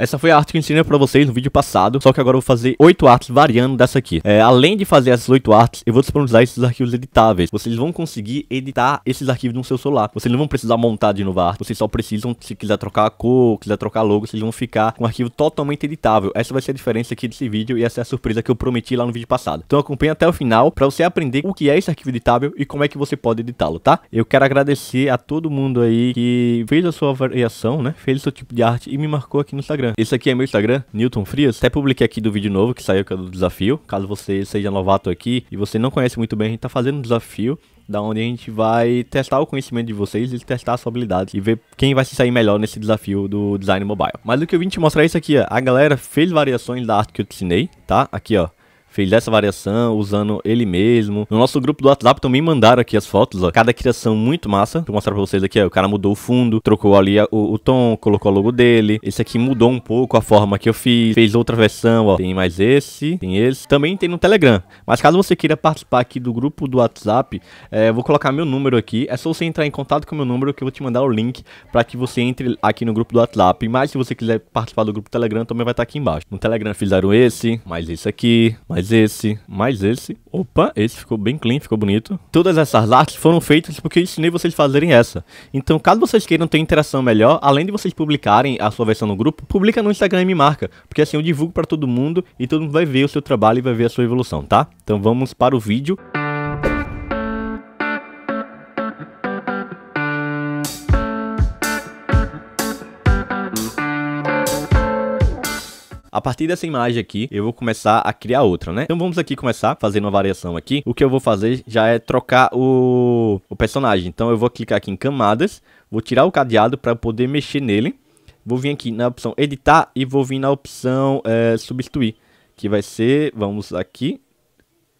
Essa foi a arte que eu ensinei pra vocês no vídeo passado, só que agora eu vou fazer 8 artes variando dessa aqui. É, além de fazer essas 8 artes, eu vou disponibilizar esses arquivos editáveis. Vocês vão conseguir editar esses arquivos no seu celular. Vocês não vão precisar montar de novo a arte, vocês só precisam, se quiser trocar a cor, quiser trocar logo, vocês vão ficar com um arquivo totalmente editável. Essa vai ser a diferença aqui desse vídeo e essa é a surpresa que eu prometi lá no vídeo passado. Então acompanhe até o final pra você aprender o que é esse arquivo editável e como é que você pode editá-lo, tá? Eu quero agradecer a todo mundo aí que fez a sua variação, né? Fez o seu tipo de arte e me marcou aqui no Instagram. Instagram. Esse aqui é meu Instagram, Newton Frias. Até publiquei aqui do vídeo novo que saiu que é do desafio. Caso você seja novato aqui e você não conhece muito bem, a gente tá fazendo um desafio da onde a gente vai testar o conhecimento de vocês e testar a sua habilidade e ver quem vai se sair melhor nesse desafio do design mobile. Mas o que eu vim te mostrar é isso aqui, ó. A galera fez variações da arte que eu te ensinei, tá? Aqui, ó fez essa variação usando ele mesmo. No nosso grupo do WhatsApp também mandaram aqui as fotos, ó. Cada criação muito massa. Vou mostrar pra vocês aqui, ó. O cara mudou o fundo, trocou ali o, o tom, colocou o logo dele. Esse aqui mudou um pouco a forma que eu fiz. Fez outra versão, ó. Tem mais esse, tem esse. Também tem no Telegram. Mas caso você queira participar aqui do grupo do WhatsApp, é, eu vou colocar meu número aqui. É só você entrar em contato com meu número que eu vou te mandar o link para que você entre aqui no grupo do WhatsApp. Mas se você quiser participar do grupo do Telegram, também vai estar aqui embaixo. No Telegram fizeram esse, mais esse aqui, mais mais esse, mais esse. Opa, esse ficou bem clean, ficou bonito. Todas essas artes foram feitas porque eu ensinei vocês a fazerem essa. Então, caso vocês queiram ter interação melhor, além de vocês publicarem a sua versão no grupo, publica no Instagram e me marca, porque assim eu divulgo para todo mundo e todo mundo vai ver o seu trabalho e vai ver a sua evolução, tá? Então vamos para o vídeo. a partir dessa imagem aqui, eu vou começar a criar outra, né? Então vamos aqui começar fazendo uma variação aqui. O que eu vou fazer já é trocar o, o personagem. Então eu vou clicar aqui em camadas, vou tirar o cadeado para poder mexer nele. Vou vir aqui na opção editar e vou vir na opção é, substituir, que vai ser, vamos aqui,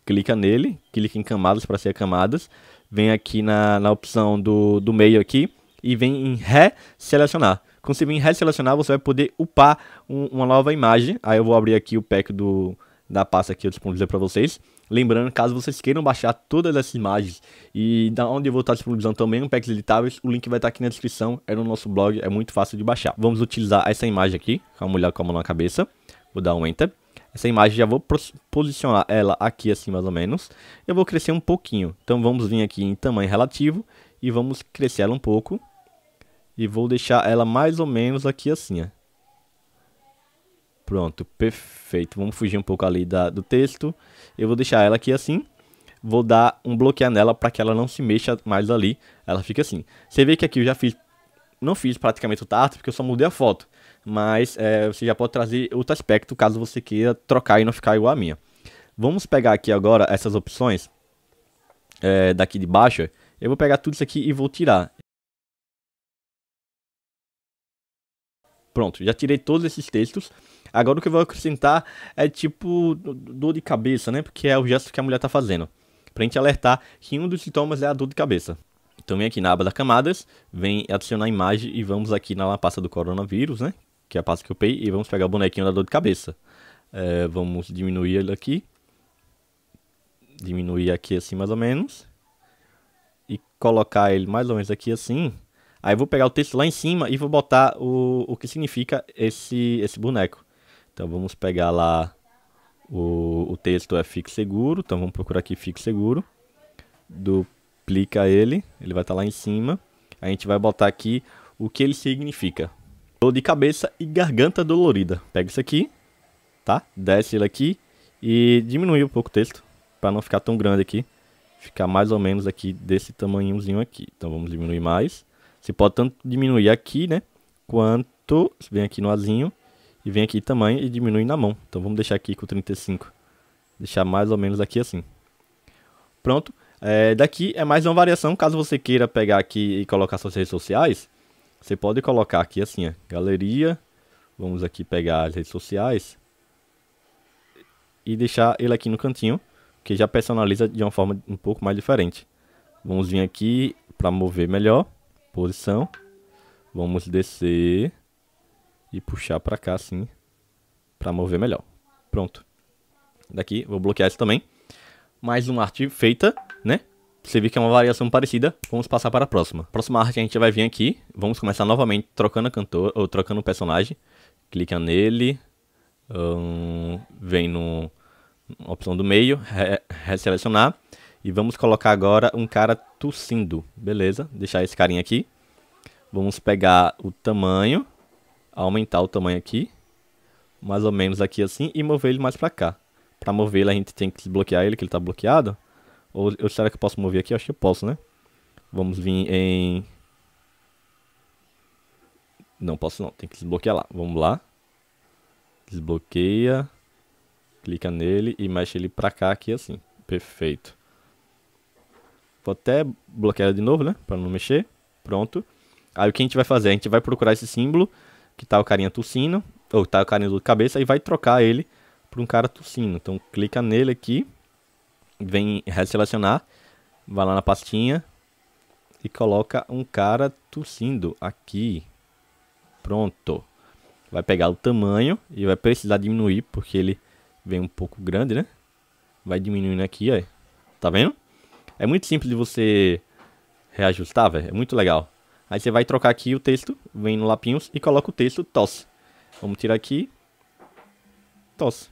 clica nele, clica em camadas para ser camadas, vem aqui na, na opção do, do meio aqui e vem em reselecionar. Quando você vir resselecionar, você vai poder upar um, uma nova imagem. Aí eu vou abrir aqui o pack do, da pasta que eu disponibilizei para vocês. Lembrando, caso vocês queiram baixar todas essas imagens e da onde eu vou estar disponibilizando também um packs editáveis, o link vai estar aqui na descrição, é no nosso blog, é muito fácil de baixar. Vamos utilizar essa imagem aqui, com a mulher com a mão na cabeça, vou dar um enter. Essa imagem já vou posicionar ela aqui assim mais ou menos. Eu vou crescer um pouquinho, então vamos vir aqui em tamanho relativo e vamos crescer ela um pouco. E vou deixar ela mais ou menos aqui assim, ó. Pronto, perfeito. Vamos fugir um pouco ali da, do texto. Eu vou deixar ela aqui assim. Vou dar um bloquear nela para que ela não se mexa mais ali. Ela fica assim. Você vê que aqui eu já fiz... Não fiz praticamente o tarto, porque eu só mudei a foto. Mas é, você já pode trazer outro aspecto, caso você queira trocar e não ficar igual a minha. Vamos pegar aqui agora essas opções. É, daqui de baixo. Eu vou pegar tudo isso aqui e vou tirar. Pronto, já tirei todos esses textos. Agora o que eu vou acrescentar é tipo dor de cabeça, né? Porque é o gesto que a mulher tá fazendo. Pra gente alertar que um dos sintomas é a dor de cabeça. Então vem aqui na aba das camadas, vem adicionar a imagem e vamos aqui na pasta do coronavírus, né? Que é a pasta que eu pei e vamos pegar o bonequinho da dor de cabeça. É, vamos diminuir ele aqui. Diminuir aqui assim mais ou menos. E colocar ele mais ou menos aqui assim. Aí vou pegar o texto lá em cima e vou botar o, o que significa esse, esse boneco. Então vamos pegar lá o, o texto é fixo seguro. Então vamos procurar aqui fixo seguro. Duplica ele. Ele vai estar tá lá em cima. A gente vai botar aqui o que ele significa. Dor de cabeça e garganta dolorida. Pega isso aqui, tá? Desce ele aqui e diminui um pouco o texto para não ficar tão grande aqui. Ficar mais ou menos aqui desse tamanhozinho aqui. Então vamos diminuir mais. Você pode tanto diminuir aqui, né? Quanto você vem aqui no azinho e vem aqui tamanho e diminui na mão. Então vamos deixar aqui com 35. Deixar mais ou menos aqui assim. Pronto. É, daqui é mais uma variação. Caso você queira pegar aqui e colocar suas redes sociais, você pode colocar aqui assim, ó, galeria. Vamos aqui pegar as redes sociais e deixar ele aqui no cantinho, que já personaliza de uma forma um pouco mais diferente. Vamos vir aqui para mover melhor posição. Vamos descer e puxar para cá assim, para mover melhor. Pronto. Daqui, vou bloquear isso também. Mais uma arte feita, né? Você viu que é uma variação parecida, vamos passar para a próxima. Próxima arte a gente vai vir aqui, vamos começar novamente trocando a cantor, ou trocando o personagem. Clica nele, vem no, na opção do meio, re, reselecionar. E vamos colocar agora um cara tossindo, beleza? Deixar esse carinha aqui. Vamos pegar o tamanho, aumentar o tamanho aqui, mais ou menos aqui assim, e mover ele mais pra cá. Pra mover ele a gente tem que desbloquear ele, que ele tá bloqueado. Ou eu, será que eu posso mover aqui? acho que eu posso, né? Vamos vir em... Não posso não, tem que desbloquear lá. Vamos lá. Desbloqueia. Clica nele e mexe ele pra cá aqui assim. Perfeito. Vou até bloquear de novo, né? Pra não mexer. Pronto. Aí o que a gente vai fazer? A gente vai procurar esse símbolo, que tá o carinha tossindo, ou tá o carinha do cabeça, e vai trocar ele por um cara tossindo. Então clica nele aqui, vem reselecionar, vai lá na pastinha e coloca um cara tossindo aqui. Pronto. Vai pegar o tamanho e vai precisar diminuir, porque ele vem um pouco grande, né? Vai diminuindo aqui, ó. Tá vendo? É muito simples de você reajustar, velho. É muito legal. Aí você vai trocar aqui o texto, vem no Lapinhos e coloca o texto tosse. Vamos tirar aqui. Tosse.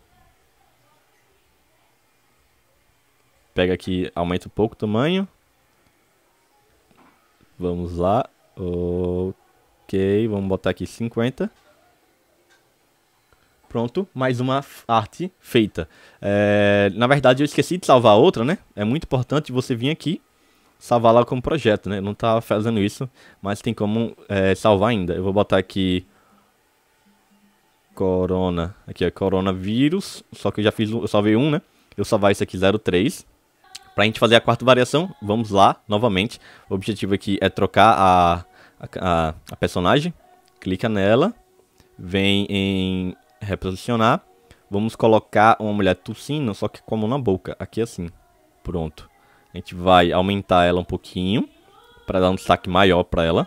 Pega aqui, aumenta um pouco o tamanho. Vamos lá. Ok, vamos botar aqui 50. Pronto, mais uma arte feita. É, na verdade, eu esqueci de salvar outra, né? É muito importante você vir aqui salvar lá como projeto, né? Não tá fazendo isso, mas tem como é, salvar ainda. Eu vou botar aqui corona, aqui é coronavírus, só que eu já fiz, eu salvei um, né? Eu salvar esse aqui 03. Pra gente fazer a quarta variação, vamos lá novamente. O objetivo aqui é trocar a, a, a personagem. Clica nela, vem em reposicionar. Vamos colocar uma mulher tossindo, só que como na boca, aqui assim. Pronto. A gente vai aumentar ela um pouquinho para dar um destaque maior para ela.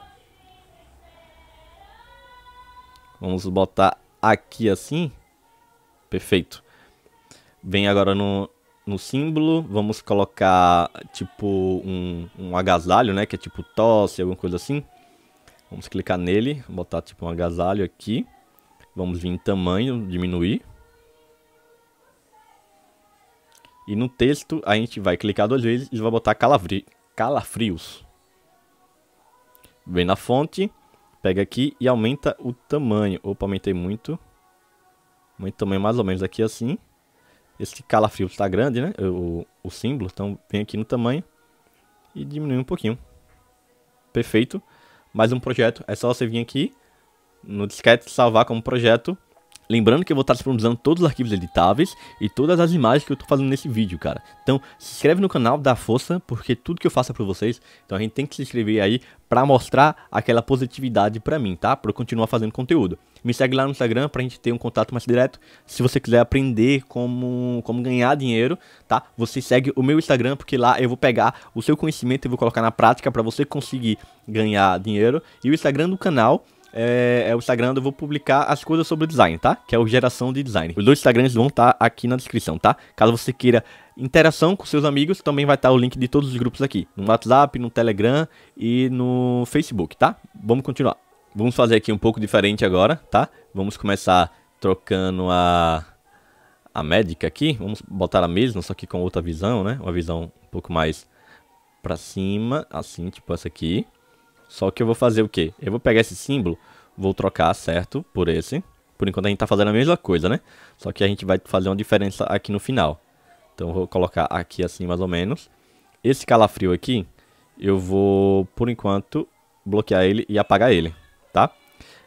Vamos botar aqui assim. Perfeito. Vem agora no, no símbolo, vamos colocar tipo um, um agasalho, né? Que é tipo tosse, alguma coisa assim. Vamos clicar nele, botar tipo um agasalho aqui. Vamos vir em tamanho, diminuir. E no texto a gente vai clicar duas vezes e vai botar calafri calafrios. Vem na fonte, pega aqui e aumenta o tamanho. Opa, aumentei muito. o tamanho mais ou menos aqui assim. Esse calafrios está grande, né? O, o símbolo. Então vem aqui no tamanho e diminui um pouquinho. Perfeito. Mais um projeto. É só você vir aqui no disquete salvar como projeto. Lembrando que eu vou estar disponibilizando todos os arquivos editáveis e todas as imagens que eu estou fazendo nesse vídeo, cara. Então, se inscreve no canal, dá força, porque tudo que eu faço é pra vocês. Então a gente tem que se inscrever aí pra mostrar aquela positividade pra mim, tá? Pra eu continuar fazendo conteúdo. Me segue lá no Instagram pra gente ter um contato mais direto. Se você quiser aprender como, como ganhar dinheiro, tá? Você segue o meu Instagram, porque lá eu vou pegar o seu conhecimento e vou colocar na prática pra você conseguir ganhar dinheiro. E o Instagram do canal é, é, o Instagram onde eu vou publicar as coisas sobre o design, tá? Que é o Geração de Design. Os dois Instagrams vão estar tá aqui na descrição, tá? Caso você queira interação com seus amigos, também vai estar tá o link de todos os grupos aqui. No WhatsApp, no Telegram e no Facebook, tá? Vamos continuar. Vamos fazer aqui um pouco diferente agora, tá? Vamos começar trocando a, a médica aqui. Vamos botar a mesma, só que com outra visão, né? Uma visão um pouco mais pra cima, assim, tipo essa aqui. Só que eu vou fazer o quê? Eu vou pegar esse símbolo, vou trocar, certo? Por esse. Por enquanto a gente está fazendo a mesma coisa, né? Só que a gente vai fazer uma diferença aqui no final. Então eu vou colocar aqui assim mais ou menos. Esse calafrio aqui, eu vou, por enquanto, bloquear ele e apagar ele, tá?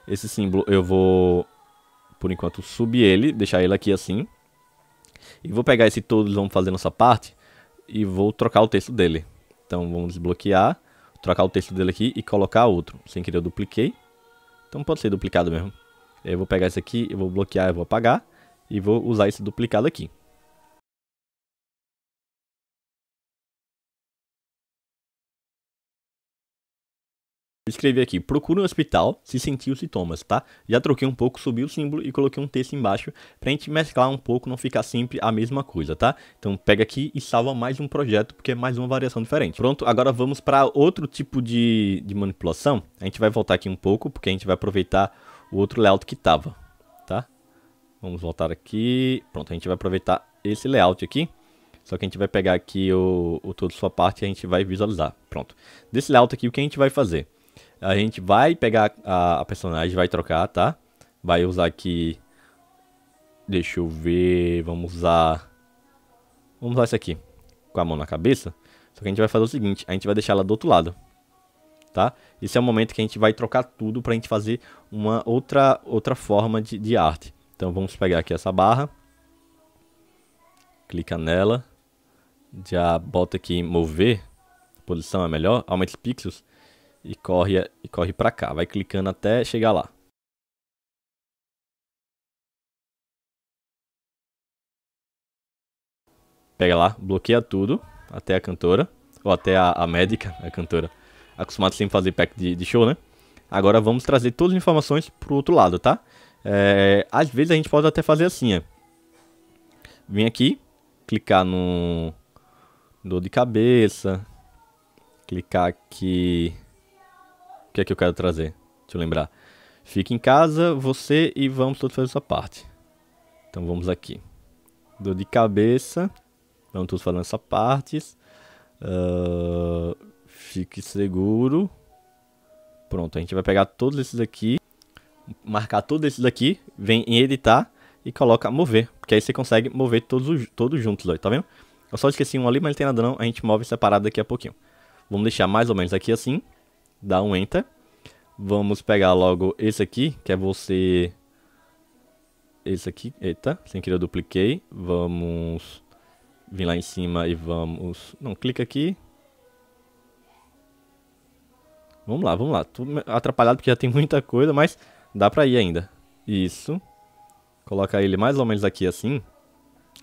Esse símbolo eu vou, por enquanto, subir ele, deixar ele aqui assim. E vou pegar esse todos, vamos fazer nossa parte, e vou trocar o texto dele. Então vamos desbloquear trocar o texto dele aqui e colocar outro. Sem querer eu dupliquei. Então pode ser duplicado mesmo. Eu vou pegar esse aqui, eu vou bloquear, eu vou apagar. E vou usar esse duplicado aqui. escrevi aqui, procura um hospital se sentir os sintomas, tá? Já troquei um pouco, subi o símbolo e coloquei um texto embaixo pra gente mesclar um pouco, não ficar sempre a mesma coisa, tá? Então pega aqui e salva mais um projeto, porque é mais uma variação diferente. Pronto, agora vamos para outro tipo de, de manipulação. A gente vai voltar aqui um pouco, porque a gente vai aproveitar o outro layout que tava, tá? Vamos voltar aqui. Pronto, a gente vai aproveitar esse layout aqui. Só que a gente vai pegar aqui o, o toda sua parte e a gente vai visualizar. Pronto. Desse layout aqui, o que a gente vai fazer? A gente vai pegar a, a personagem, vai trocar, tá? Vai usar aqui... Deixa eu ver... Vamos usar... Vamos usar esse aqui. Com a mão na cabeça. Só que a gente vai fazer o seguinte. A gente vai deixar ela do outro lado. Tá? Esse é o momento que a gente vai trocar tudo pra gente fazer uma outra, outra forma de, de arte. Então vamos pegar aqui essa barra. Clica nela. Já bota aqui em mover. A posição é melhor. Aumenta os pixels e corre e corre para cá, vai clicando até chegar lá. Pega lá, bloqueia tudo até a cantora ou até a, a médica, a cantora. Acostumado sempre a fazer pack de, de, show, né? Agora vamos trazer todas as informações pro outro lado, tá? É, às vezes a gente pode até fazer assim, ó. É. Vim aqui, clicar no dor de cabeça, clicar aqui que é que eu quero trazer? Deixa eu lembrar. Fique em casa, você e vamos todos fazer a sua parte. Então vamos aqui. Dor de cabeça. Vamos todos falando essa partes. Uh, fique seguro. Pronto, a gente vai pegar todos esses aqui. Marcar todos esses aqui. Vem em editar e coloca mover. Porque aí você consegue mover todos, os, todos juntos, tá vendo? Eu só esqueci um ali, mas não tem nada não. A gente move separado daqui a pouquinho. Vamos deixar mais ou menos aqui assim dá um Enter. Vamos pegar logo esse aqui, que é você... Esse aqui, eita, sem querer eu dupliquei. Vamos vir lá em cima e vamos... Não, clica aqui. Vamos lá, vamos lá. Tô atrapalhado porque já tem muita coisa, mas dá pra ir ainda. Isso. Coloca ele mais ou menos aqui assim.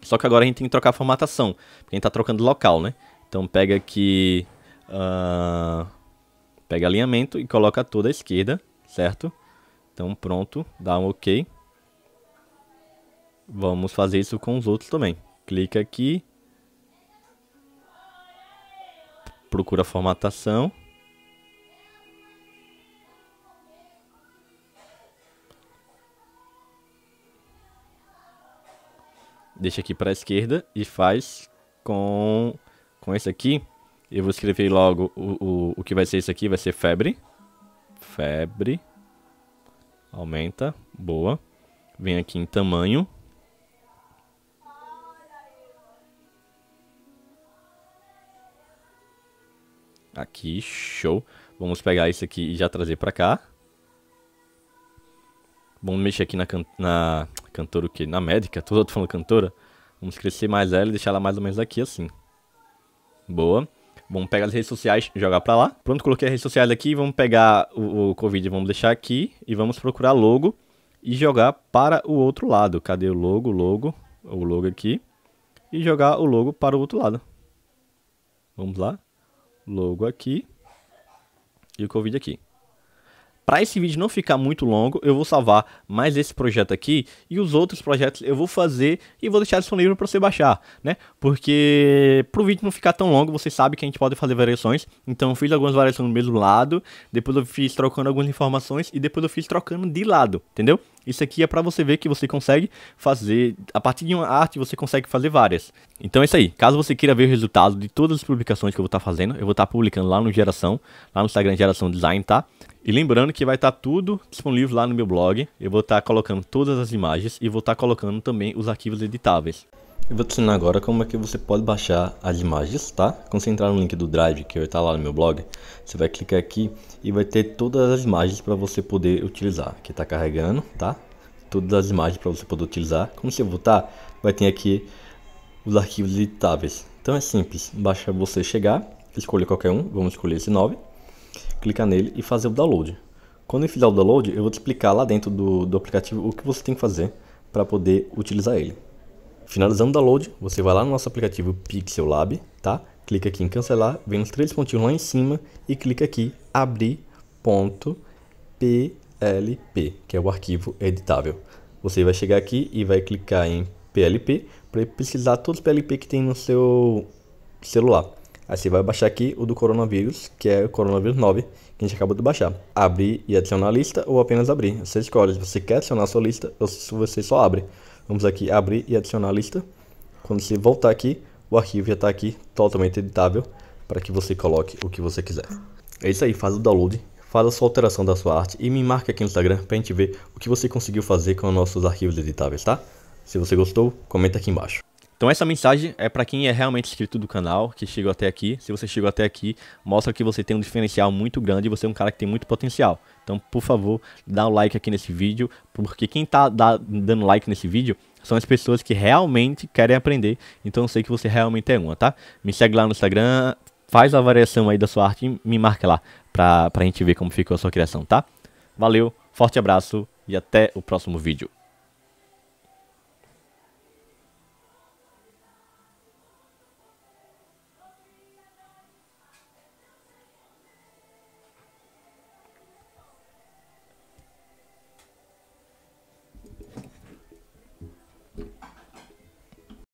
Só que agora a gente tem que trocar a formatação. Porque a gente tá trocando local, né? Então pega aqui... Uh Pega alinhamento e coloca toda à esquerda, certo? Então pronto, dá um OK. Vamos fazer isso com os outros também. Clica aqui. Procura formatação. Deixa aqui para a esquerda e faz com, com esse aqui eu vou escrever logo o, o, o que vai ser isso aqui. Vai ser febre. Febre. Aumenta. Boa. Vem aqui em tamanho. Aqui, show. Vamos pegar isso aqui e já trazer pra cá. Vamos mexer aqui na, can na cantora o quê? Na médica, outro falando cantora. Vamos crescer mais ela e deixar ela mais ou menos aqui assim. Boa. Vamos pegar as redes sociais e jogar pra lá. Pronto, coloquei as redes sociais aqui. Vamos pegar o, o Covid, vamos deixar aqui. E vamos procurar logo e jogar para o outro lado. Cadê o logo? Logo. O logo aqui. E jogar o logo para o outro lado. Vamos lá. Logo aqui. E o Covid aqui. Para esse vídeo não ficar muito longo, eu vou salvar mais esse projeto aqui e os outros projetos eu vou fazer e vou deixar disponível para você baixar, né? Porque para o vídeo não ficar tão longo, você sabe que a gente pode fazer variações. Então eu fiz algumas variações no mesmo lado, depois eu fiz trocando algumas informações e depois eu fiz trocando de lado, entendeu? Isso aqui é para você ver que você consegue fazer, a partir de uma arte você consegue fazer várias. Então é isso aí, caso você queira ver o resultado de todas as publicações que eu vou estar tá fazendo, eu vou estar tá publicando lá no Geração, lá no Instagram Geração Design, tá? E lembrando que vai estar tá tudo disponível lá no meu blog. Eu vou estar tá colocando todas as imagens e vou estar tá colocando também os arquivos editáveis. Eu vou te ensinar agora como é que você pode baixar as imagens, tá? Quando você entrar no link do Drive, que vai estar lá no meu blog, você vai clicar aqui e vai ter todas as imagens para você poder utilizar. Aqui está carregando, tá? Todas as imagens para você poder utilizar. Quando você voltar, vai ter aqui os arquivos editáveis. Então é simples, basta você chegar, escolher qualquer um, vamos escolher esse 9, clicar nele e fazer o download. Quando eu fizer o download, eu vou te explicar lá dentro do, do aplicativo o que você tem que fazer para poder utilizar ele. Finalizando o download, você vai lá no nosso aplicativo Pixel Lab, tá? Clica aqui em cancelar, vem nos três pontinhos lá em cima e clica aqui abrir PLP, que é o arquivo editável. Você vai chegar aqui e vai clicar em PLP para pesquisar todos os PLP que tem no seu celular. Aí você vai baixar aqui o do coronavírus, que é o coronavírus 9, que a gente acabou de baixar. Abrir e adicionar a lista ou apenas abrir. Você escolhe se você quer adicionar a sua lista ou se você só abre. Vamos aqui abrir e adicionar a lista. Quando você voltar aqui, o arquivo já está aqui totalmente editável para que você coloque o que você quiser. É isso aí, faz o download, faz a sua alteração da sua arte e me marca aqui no Instagram para a gente ver o que você conseguiu fazer com os nossos arquivos editáveis, tá? Se você gostou, comenta aqui embaixo. Então essa mensagem é para quem é realmente inscrito do canal, que chegou até aqui. Se você chegou até aqui, mostra que você tem um diferencial muito grande e você é um cara que tem muito potencial. Então, por favor, dá o um like aqui nesse vídeo, porque quem tá dando like nesse vídeo são as pessoas que realmente querem aprender. Então eu sei que você realmente é uma, tá? Me segue lá no Instagram, faz a variação aí da sua arte e me marca lá pra, pra gente ver como ficou a sua criação, tá? Valeu, forte abraço e até o próximo vídeo.